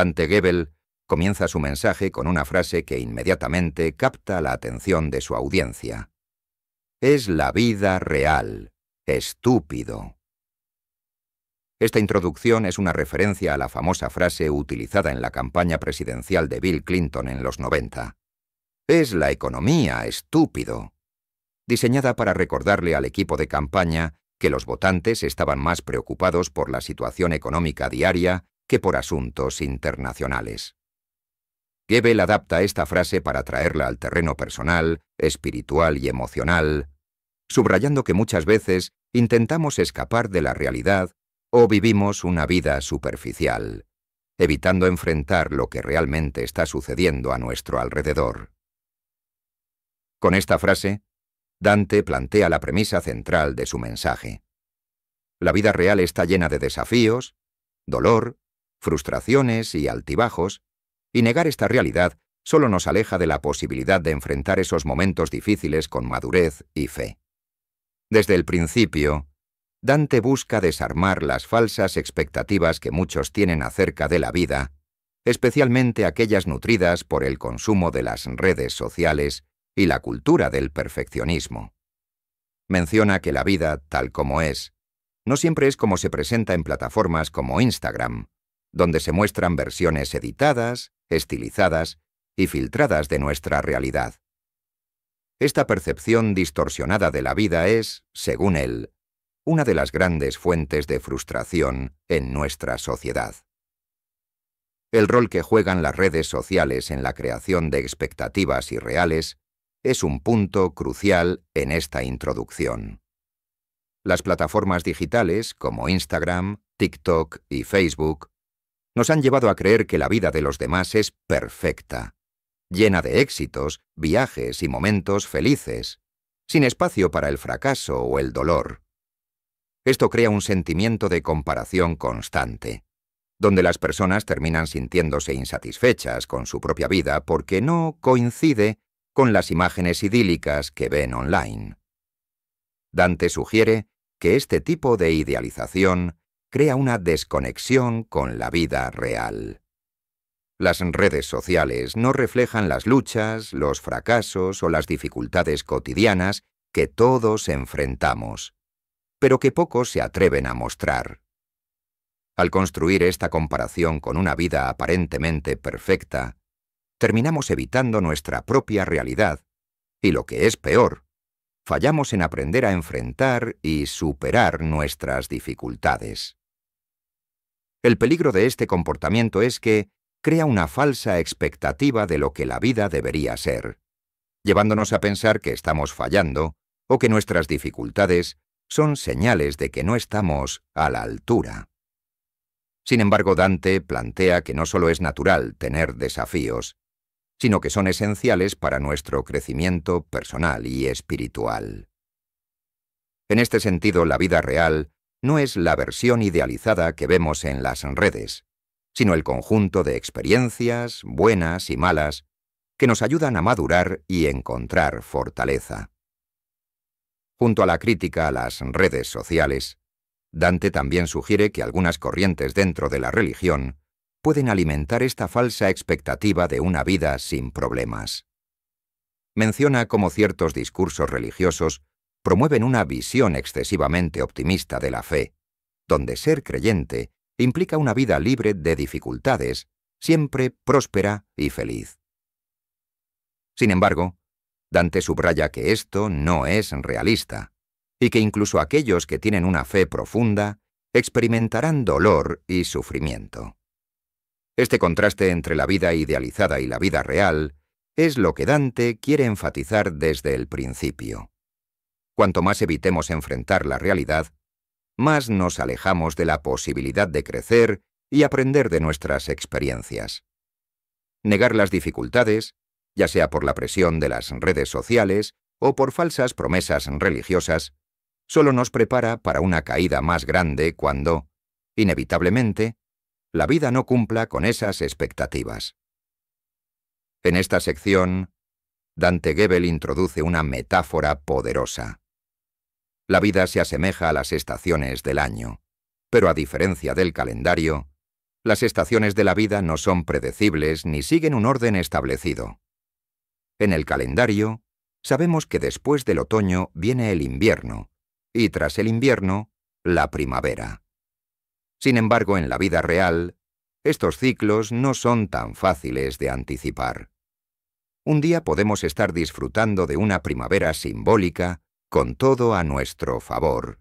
comandante comienza su mensaje con una frase que inmediatamente capta la atención de su audiencia. Es la vida real, estúpido. Esta introducción es una referencia a la famosa frase utilizada en la campaña presidencial de Bill Clinton en los 90. Es la economía, estúpido. Diseñada para recordarle al equipo de campaña que los votantes estaban más preocupados por la situación económica diaria que por asuntos internacionales. Gebel adapta esta frase para traerla al terreno personal, espiritual y emocional, subrayando que muchas veces intentamos escapar de la realidad o vivimos una vida superficial, evitando enfrentar lo que realmente está sucediendo a nuestro alrededor. Con esta frase, Dante plantea la premisa central de su mensaje. La vida real está llena de desafíos, dolor, frustraciones y altibajos, y negar esta realidad solo nos aleja de la posibilidad de enfrentar esos momentos difíciles con madurez y fe. Desde el principio, Dante busca desarmar las falsas expectativas que muchos tienen acerca de la vida, especialmente aquellas nutridas por el consumo de las redes sociales y la cultura del perfeccionismo. Menciona que la vida, tal como es, no siempre es como se presenta en plataformas como Instagram, donde se muestran versiones editadas, estilizadas y filtradas de nuestra realidad. Esta percepción distorsionada de la vida es, según él, una de las grandes fuentes de frustración en nuestra sociedad. El rol que juegan las redes sociales en la creación de expectativas irreales es un punto crucial en esta introducción. Las plataformas digitales como Instagram, TikTok y Facebook nos han llevado a creer que la vida de los demás es perfecta, llena de éxitos, viajes y momentos felices, sin espacio para el fracaso o el dolor. Esto crea un sentimiento de comparación constante, donde las personas terminan sintiéndose insatisfechas con su propia vida porque no coincide con las imágenes idílicas que ven online. Dante sugiere que este tipo de idealización crea una desconexión con la vida real. Las redes sociales no reflejan las luchas, los fracasos o las dificultades cotidianas que todos enfrentamos, pero que pocos se atreven a mostrar. Al construir esta comparación con una vida aparentemente perfecta, terminamos evitando nuestra propia realidad y lo que es peor, fallamos en aprender a enfrentar y superar nuestras dificultades. El peligro de este comportamiento es que crea una falsa expectativa de lo que la vida debería ser, llevándonos a pensar que estamos fallando o que nuestras dificultades son señales de que no estamos a la altura. Sin embargo, Dante plantea que no solo es natural tener desafíos, sino que son esenciales para nuestro crecimiento personal y espiritual. En este sentido, la vida real no es la versión idealizada que vemos en las redes, sino el conjunto de experiencias, buenas y malas, que nos ayudan a madurar y encontrar fortaleza. Junto a la crítica a las redes sociales, Dante también sugiere que algunas corrientes dentro de la religión pueden alimentar esta falsa expectativa de una vida sin problemas. Menciona cómo ciertos discursos religiosos promueven una visión excesivamente optimista de la fe, donde ser creyente implica una vida libre de dificultades, siempre próspera y feliz. Sin embargo, Dante subraya que esto no es realista, y que incluso aquellos que tienen una fe profunda experimentarán dolor y sufrimiento. Este contraste entre la vida idealizada y la vida real es lo que Dante quiere enfatizar desde el principio. Cuanto más evitemos enfrentar la realidad, más nos alejamos de la posibilidad de crecer y aprender de nuestras experiencias. Negar las dificultades, ya sea por la presión de las redes sociales o por falsas promesas religiosas, solo nos prepara para una caída más grande cuando, inevitablemente, la vida no cumpla con esas expectativas. En esta sección, Dante Gebel introduce una metáfora poderosa. La vida se asemeja a las estaciones del año, pero a diferencia del calendario, las estaciones de la vida no son predecibles ni siguen un orden establecido. En el calendario, sabemos que después del otoño viene el invierno, y tras el invierno, la primavera. Sin embargo, en la vida real, estos ciclos no son tan fáciles de anticipar. Un día podemos estar disfrutando de una primavera simbólica con todo a nuestro favor,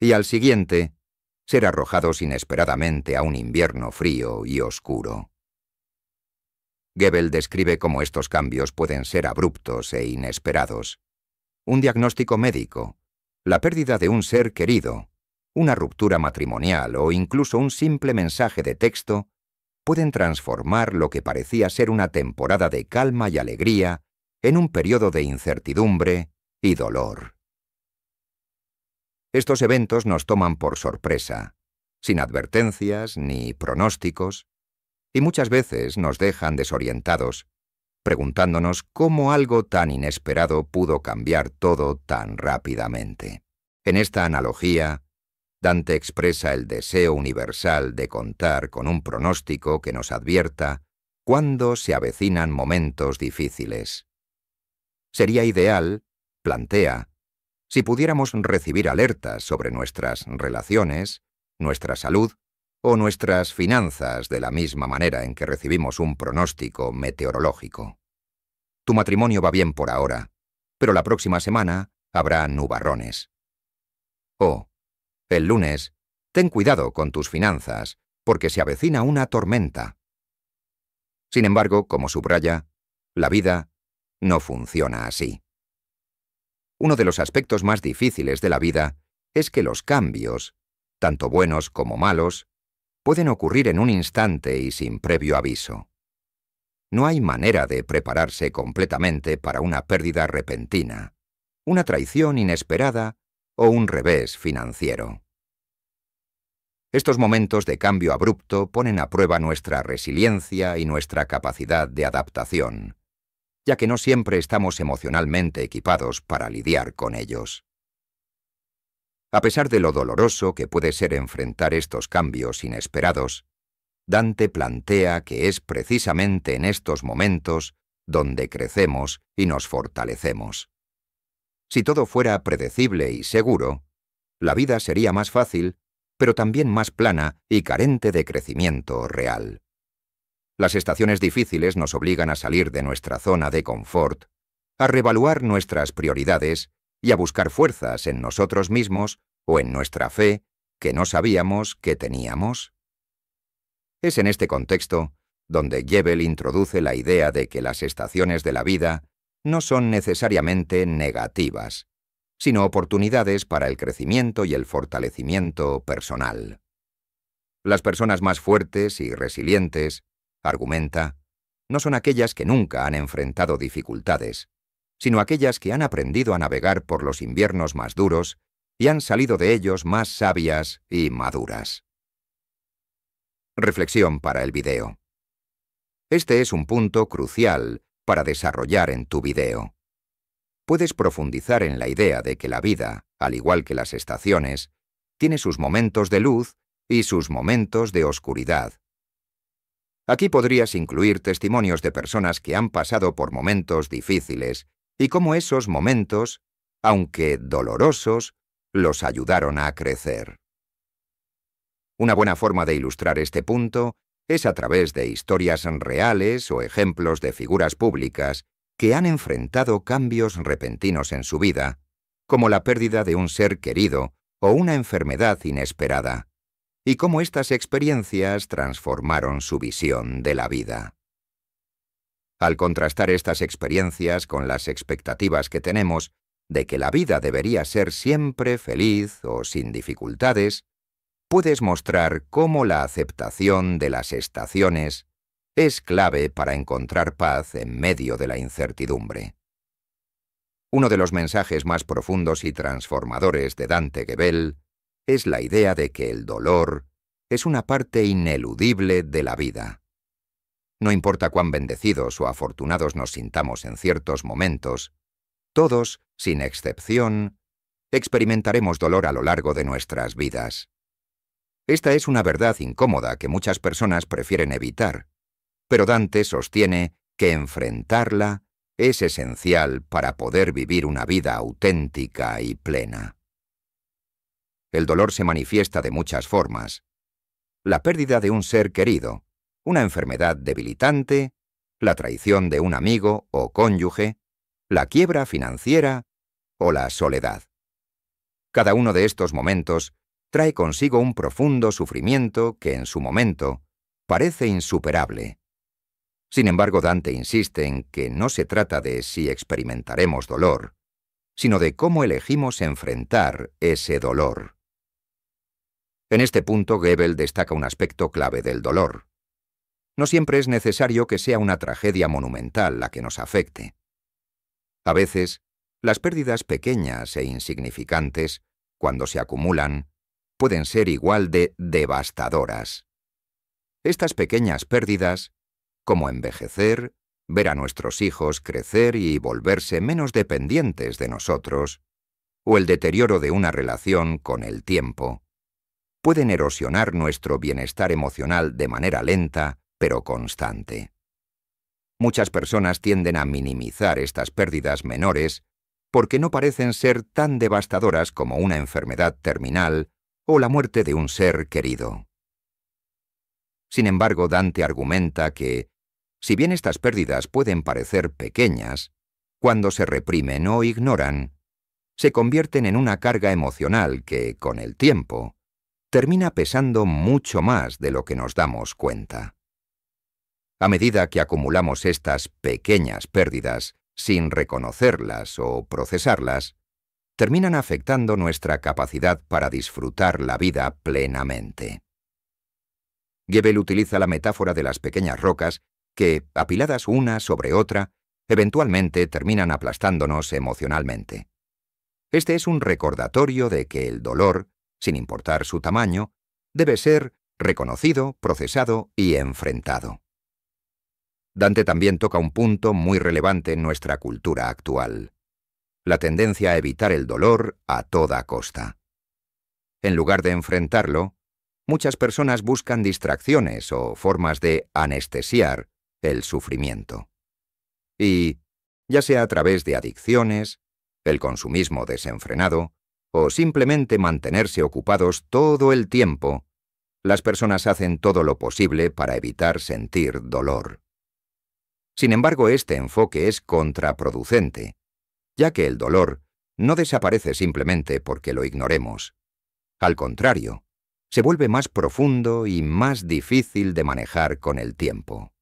y al siguiente, ser arrojados inesperadamente a un invierno frío y oscuro. Goebbels describe cómo estos cambios pueden ser abruptos e inesperados. Un diagnóstico médico, la pérdida de un ser querido, una ruptura matrimonial o incluso un simple mensaje de texto pueden transformar lo que parecía ser una temporada de calma y alegría en un periodo de incertidumbre y dolor. Estos eventos nos toman por sorpresa, sin advertencias ni pronósticos, y muchas veces nos dejan desorientados, preguntándonos cómo algo tan inesperado pudo cambiar todo tan rápidamente. En esta analogía, Dante expresa el deseo universal de contar con un pronóstico que nos advierta cuándo se avecinan momentos difíciles. Sería ideal, plantea, si pudiéramos recibir alertas sobre nuestras relaciones, nuestra salud o nuestras finanzas de la misma manera en que recibimos un pronóstico meteorológico. Tu matrimonio va bien por ahora, pero la próxima semana habrá nubarrones. O, el lunes, ten cuidado con tus finanzas, porque se avecina una tormenta. Sin embargo, como subraya, la vida no funciona así. Uno de los aspectos más difíciles de la vida es que los cambios, tanto buenos como malos, pueden ocurrir en un instante y sin previo aviso. No hay manera de prepararse completamente para una pérdida repentina, una traición inesperada o un revés financiero. Estos momentos de cambio abrupto ponen a prueba nuestra resiliencia y nuestra capacidad de adaptación ya que no siempre estamos emocionalmente equipados para lidiar con ellos. A pesar de lo doloroso que puede ser enfrentar estos cambios inesperados, Dante plantea que es precisamente en estos momentos donde crecemos y nos fortalecemos. Si todo fuera predecible y seguro, la vida sería más fácil, pero también más plana y carente de crecimiento real. Las estaciones difíciles nos obligan a salir de nuestra zona de confort, a revaluar nuestras prioridades y a buscar fuerzas en nosotros mismos o en nuestra fe que no sabíamos que teníamos. Es en este contexto donde Gebel introduce la idea de que las estaciones de la vida no son necesariamente negativas, sino oportunidades para el crecimiento y el fortalecimiento personal. Las personas más fuertes y resilientes argumenta, no son aquellas que nunca han enfrentado dificultades, sino aquellas que han aprendido a navegar por los inviernos más duros y han salido de ellos más sabias y maduras. Reflexión para el video. Este es un punto crucial para desarrollar en tu video. Puedes profundizar en la idea de que la vida, al igual que las estaciones, tiene sus momentos de luz y sus momentos de oscuridad, Aquí podrías incluir testimonios de personas que han pasado por momentos difíciles y cómo esos momentos, aunque dolorosos, los ayudaron a crecer. Una buena forma de ilustrar este punto es a través de historias reales o ejemplos de figuras públicas que han enfrentado cambios repentinos en su vida, como la pérdida de un ser querido o una enfermedad inesperada y cómo estas experiencias transformaron su visión de la vida. Al contrastar estas experiencias con las expectativas que tenemos de que la vida debería ser siempre feliz o sin dificultades, puedes mostrar cómo la aceptación de las estaciones es clave para encontrar paz en medio de la incertidumbre. Uno de los mensajes más profundos y transformadores de Dante Gebel es la idea de que el dolor es una parte ineludible de la vida. No importa cuán bendecidos o afortunados nos sintamos en ciertos momentos, todos, sin excepción, experimentaremos dolor a lo largo de nuestras vidas. Esta es una verdad incómoda que muchas personas prefieren evitar, pero Dante sostiene que enfrentarla es esencial para poder vivir una vida auténtica y plena. El dolor se manifiesta de muchas formas. La pérdida de un ser querido, una enfermedad debilitante, la traición de un amigo o cónyuge, la quiebra financiera o la soledad. Cada uno de estos momentos trae consigo un profundo sufrimiento que en su momento parece insuperable. Sin embargo, Dante insiste en que no se trata de si experimentaremos dolor, sino de cómo elegimos enfrentar ese dolor. En este punto, Goebbels destaca un aspecto clave del dolor. No siempre es necesario que sea una tragedia monumental la que nos afecte. A veces, las pérdidas pequeñas e insignificantes, cuando se acumulan, pueden ser igual de devastadoras. Estas pequeñas pérdidas, como envejecer, ver a nuestros hijos crecer y volverse menos dependientes de nosotros, o el deterioro de una relación con el tiempo, pueden erosionar nuestro bienestar emocional de manera lenta, pero constante. Muchas personas tienden a minimizar estas pérdidas menores porque no parecen ser tan devastadoras como una enfermedad terminal o la muerte de un ser querido. Sin embargo, Dante argumenta que, si bien estas pérdidas pueden parecer pequeñas, cuando se reprimen o ignoran, se convierten en una carga emocional que, con el tiempo, termina pesando mucho más de lo que nos damos cuenta. A medida que acumulamos estas pequeñas pérdidas sin reconocerlas o procesarlas, terminan afectando nuestra capacidad para disfrutar la vida plenamente. Gebel utiliza la metáfora de las pequeñas rocas que, apiladas una sobre otra, eventualmente terminan aplastándonos emocionalmente. Este es un recordatorio de que el dolor sin importar su tamaño, debe ser reconocido, procesado y enfrentado. Dante también toca un punto muy relevante en nuestra cultura actual, la tendencia a evitar el dolor a toda costa. En lugar de enfrentarlo, muchas personas buscan distracciones o formas de anestesiar el sufrimiento. Y, ya sea a través de adicciones, el consumismo desenfrenado, o simplemente mantenerse ocupados todo el tiempo, las personas hacen todo lo posible para evitar sentir dolor. Sin embargo, este enfoque es contraproducente, ya que el dolor no desaparece simplemente porque lo ignoremos. Al contrario, se vuelve más profundo y más difícil de manejar con el tiempo.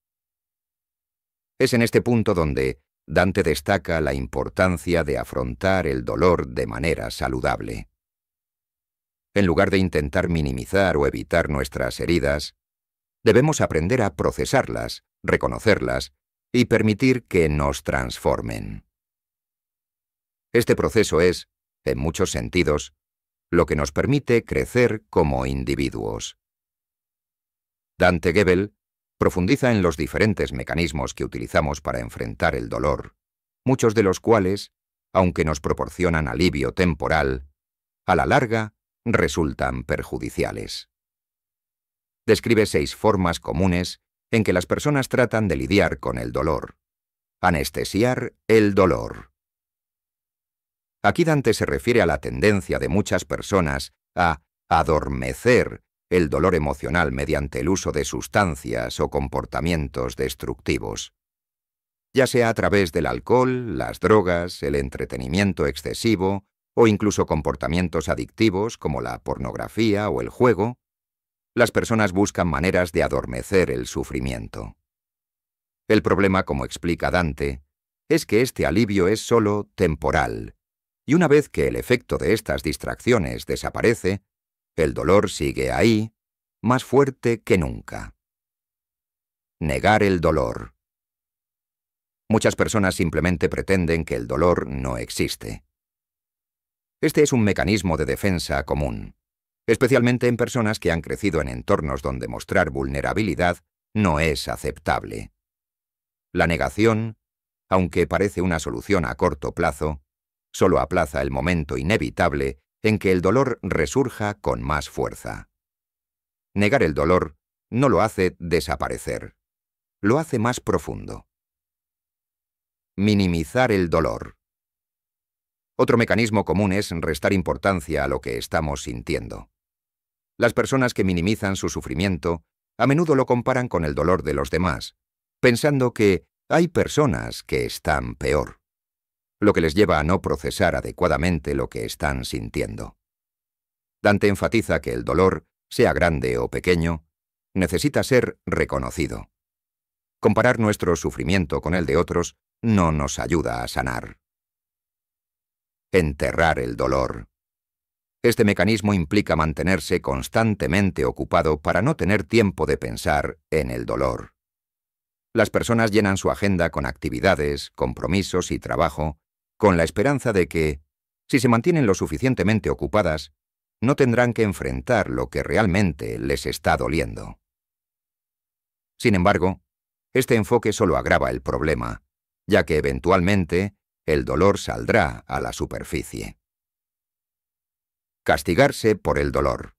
Es en este punto donde Dante destaca la importancia de afrontar el dolor de manera saludable. En lugar de intentar minimizar o evitar nuestras heridas, debemos aprender a procesarlas, reconocerlas y permitir que nos transformen. Este proceso es, en muchos sentidos, lo que nos permite crecer como individuos. Dante Gebel Profundiza en los diferentes mecanismos que utilizamos para enfrentar el dolor, muchos de los cuales, aunque nos proporcionan alivio temporal, a la larga resultan perjudiciales. Describe seis formas comunes en que las personas tratan de lidiar con el dolor. Anestesiar el dolor. Aquí Dante se refiere a la tendencia de muchas personas a adormecer el dolor emocional mediante el uso de sustancias o comportamientos destructivos, ya sea a través del alcohol, las drogas, el entretenimiento excesivo o incluso comportamientos adictivos como la pornografía o el juego, las personas buscan maneras de adormecer el sufrimiento. El problema, como explica Dante, es que este alivio es solo temporal, y una vez que el efecto de estas distracciones desaparece, el dolor sigue ahí, más fuerte que nunca. Negar el dolor. Muchas personas simplemente pretenden que el dolor no existe. Este es un mecanismo de defensa común, especialmente en personas que han crecido en entornos donde mostrar vulnerabilidad no es aceptable. La negación, aunque parece una solución a corto plazo, solo aplaza el momento inevitable en que el dolor resurja con más fuerza. Negar el dolor no lo hace desaparecer, lo hace más profundo. Minimizar el dolor. Otro mecanismo común es restar importancia a lo que estamos sintiendo. Las personas que minimizan su sufrimiento a menudo lo comparan con el dolor de los demás, pensando que hay personas que están peor lo que les lleva a no procesar adecuadamente lo que están sintiendo. Dante enfatiza que el dolor, sea grande o pequeño, necesita ser reconocido. Comparar nuestro sufrimiento con el de otros no nos ayuda a sanar. Enterrar el dolor. Este mecanismo implica mantenerse constantemente ocupado para no tener tiempo de pensar en el dolor. Las personas llenan su agenda con actividades, compromisos y trabajo con la esperanza de que, si se mantienen lo suficientemente ocupadas, no tendrán que enfrentar lo que realmente les está doliendo. Sin embargo, este enfoque solo agrava el problema, ya que eventualmente el dolor saldrá a la superficie. Castigarse por el dolor.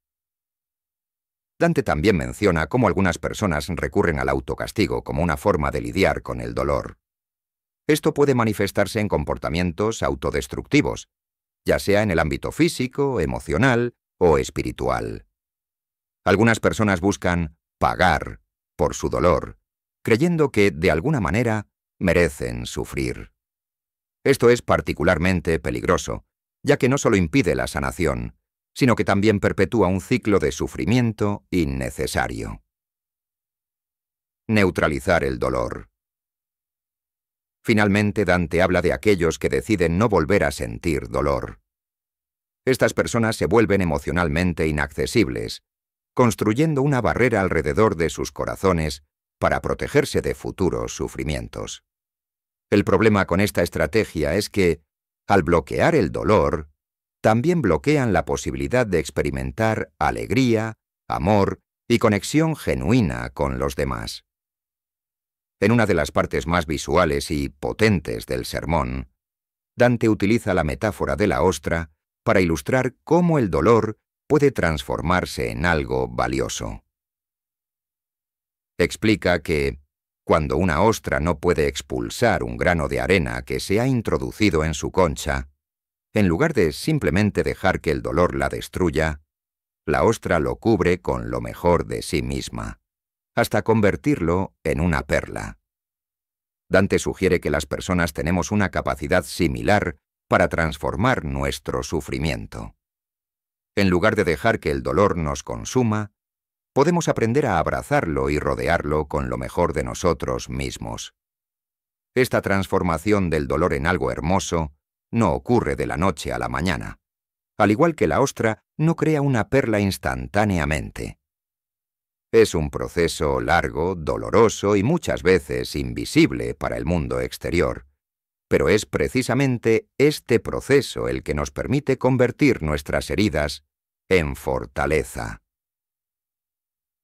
Dante también menciona cómo algunas personas recurren al autocastigo como una forma de lidiar con el dolor. Esto puede manifestarse en comportamientos autodestructivos, ya sea en el ámbito físico, emocional o espiritual. Algunas personas buscan pagar por su dolor, creyendo que, de alguna manera, merecen sufrir. Esto es particularmente peligroso, ya que no solo impide la sanación, sino que también perpetúa un ciclo de sufrimiento innecesario. Neutralizar el dolor. Finalmente Dante habla de aquellos que deciden no volver a sentir dolor. Estas personas se vuelven emocionalmente inaccesibles, construyendo una barrera alrededor de sus corazones para protegerse de futuros sufrimientos. El problema con esta estrategia es que, al bloquear el dolor, también bloquean la posibilidad de experimentar alegría, amor y conexión genuina con los demás. En una de las partes más visuales y potentes del sermón, Dante utiliza la metáfora de la ostra para ilustrar cómo el dolor puede transformarse en algo valioso. Explica que, cuando una ostra no puede expulsar un grano de arena que se ha introducido en su concha, en lugar de simplemente dejar que el dolor la destruya, la ostra lo cubre con lo mejor de sí misma hasta convertirlo en una perla. Dante sugiere que las personas tenemos una capacidad similar para transformar nuestro sufrimiento. En lugar de dejar que el dolor nos consuma, podemos aprender a abrazarlo y rodearlo con lo mejor de nosotros mismos. Esta transformación del dolor en algo hermoso no ocurre de la noche a la mañana. Al igual que la ostra, no crea una perla instantáneamente. Es un proceso largo, doloroso y muchas veces invisible para el mundo exterior, pero es precisamente este proceso el que nos permite convertir nuestras heridas en fortaleza.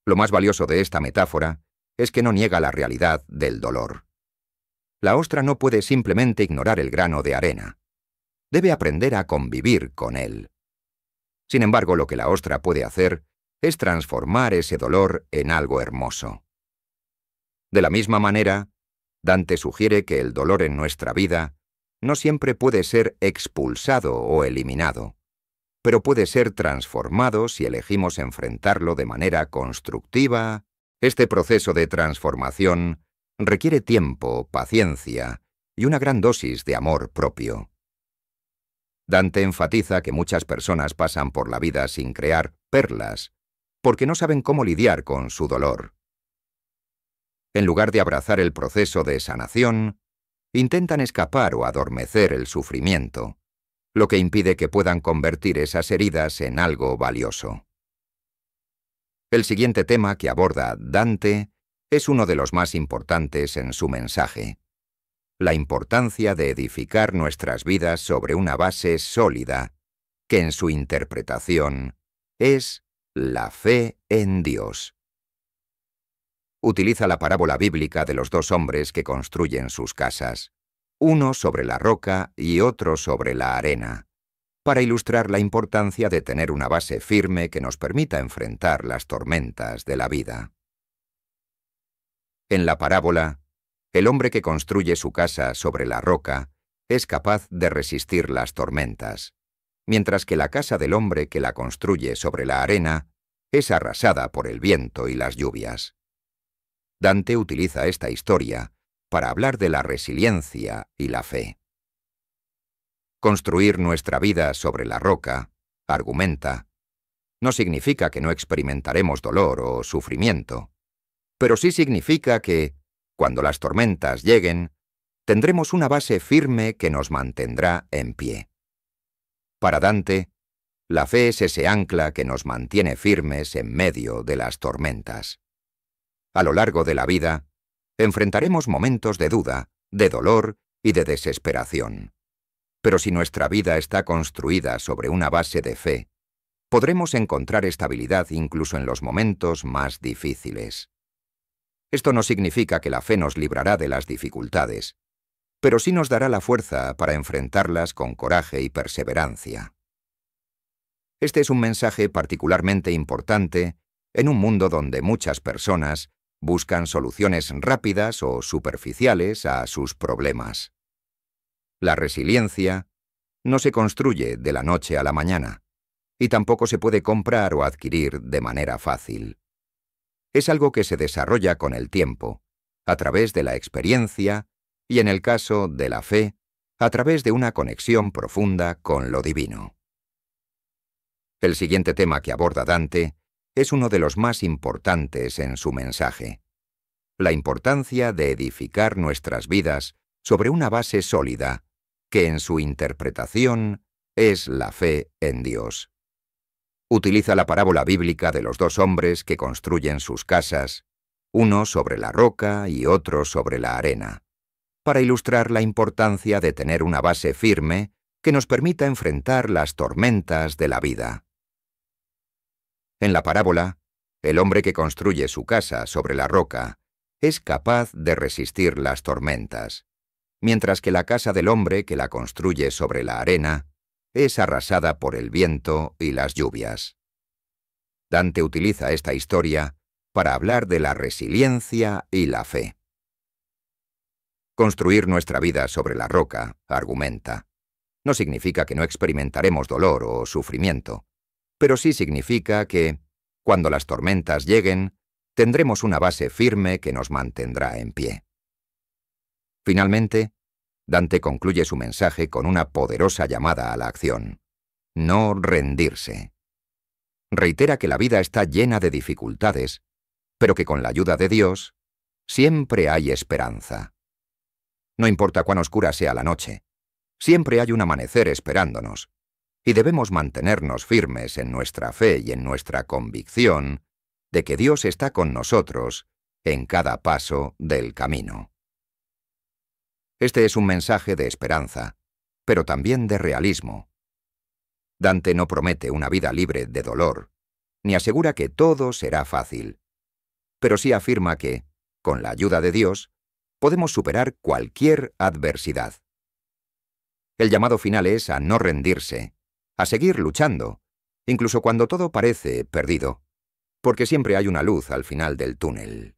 Lo más valioso de esta metáfora es que no niega la realidad del dolor. La ostra no puede simplemente ignorar el grano de arena. Debe aprender a convivir con él. Sin embargo, lo que la ostra puede hacer es transformar ese dolor en algo hermoso. De la misma manera, Dante sugiere que el dolor en nuestra vida no siempre puede ser expulsado o eliminado, pero puede ser transformado si elegimos enfrentarlo de manera constructiva. Este proceso de transformación requiere tiempo, paciencia y una gran dosis de amor propio. Dante enfatiza que muchas personas pasan por la vida sin crear perlas, porque no saben cómo lidiar con su dolor. En lugar de abrazar el proceso de sanación, intentan escapar o adormecer el sufrimiento, lo que impide que puedan convertir esas heridas en algo valioso. El siguiente tema que aborda Dante es uno de los más importantes en su mensaje, la importancia de edificar nuestras vidas sobre una base sólida, que en su interpretación es la fe en Dios. Utiliza la parábola bíblica de los dos hombres que construyen sus casas, uno sobre la roca y otro sobre la arena, para ilustrar la importancia de tener una base firme que nos permita enfrentar las tormentas de la vida. En la parábola, el hombre que construye su casa sobre la roca es capaz de resistir las tormentas mientras que la casa del hombre que la construye sobre la arena es arrasada por el viento y las lluvias. Dante utiliza esta historia para hablar de la resiliencia y la fe. Construir nuestra vida sobre la roca, argumenta, no significa que no experimentaremos dolor o sufrimiento, pero sí significa que, cuando las tormentas lleguen, tendremos una base firme que nos mantendrá en pie. Para Dante, la fe es ese ancla que nos mantiene firmes en medio de las tormentas. A lo largo de la vida, enfrentaremos momentos de duda, de dolor y de desesperación. Pero si nuestra vida está construida sobre una base de fe, podremos encontrar estabilidad incluso en los momentos más difíciles. Esto no significa que la fe nos librará de las dificultades, pero sí nos dará la fuerza para enfrentarlas con coraje y perseverancia. Este es un mensaje particularmente importante en un mundo donde muchas personas buscan soluciones rápidas o superficiales a sus problemas. La resiliencia no se construye de la noche a la mañana y tampoco se puede comprar o adquirir de manera fácil. Es algo que se desarrolla con el tiempo, a través de la experiencia, y en el caso de la fe, a través de una conexión profunda con lo divino. El siguiente tema que aborda Dante es uno de los más importantes en su mensaje. La importancia de edificar nuestras vidas sobre una base sólida, que en su interpretación es la fe en Dios. Utiliza la parábola bíblica de los dos hombres que construyen sus casas, uno sobre la roca y otro sobre la arena para ilustrar la importancia de tener una base firme que nos permita enfrentar las tormentas de la vida. En la parábola, el hombre que construye su casa sobre la roca es capaz de resistir las tormentas, mientras que la casa del hombre que la construye sobre la arena es arrasada por el viento y las lluvias. Dante utiliza esta historia para hablar de la resiliencia y la fe. Construir nuestra vida sobre la roca, argumenta, no significa que no experimentaremos dolor o sufrimiento, pero sí significa que, cuando las tormentas lleguen, tendremos una base firme que nos mantendrá en pie. Finalmente, Dante concluye su mensaje con una poderosa llamada a la acción. No rendirse. Reitera que la vida está llena de dificultades, pero que con la ayuda de Dios siempre hay esperanza no importa cuán oscura sea la noche. Siempre hay un amanecer esperándonos, y debemos mantenernos firmes en nuestra fe y en nuestra convicción de que Dios está con nosotros en cada paso del camino. Este es un mensaje de esperanza, pero también de realismo. Dante no promete una vida libre de dolor, ni asegura que todo será fácil, pero sí afirma que, con la ayuda de Dios, podemos superar cualquier adversidad. El llamado final es a no rendirse, a seguir luchando, incluso cuando todo parece perdido, porque siempre hay una luz al final del túnel.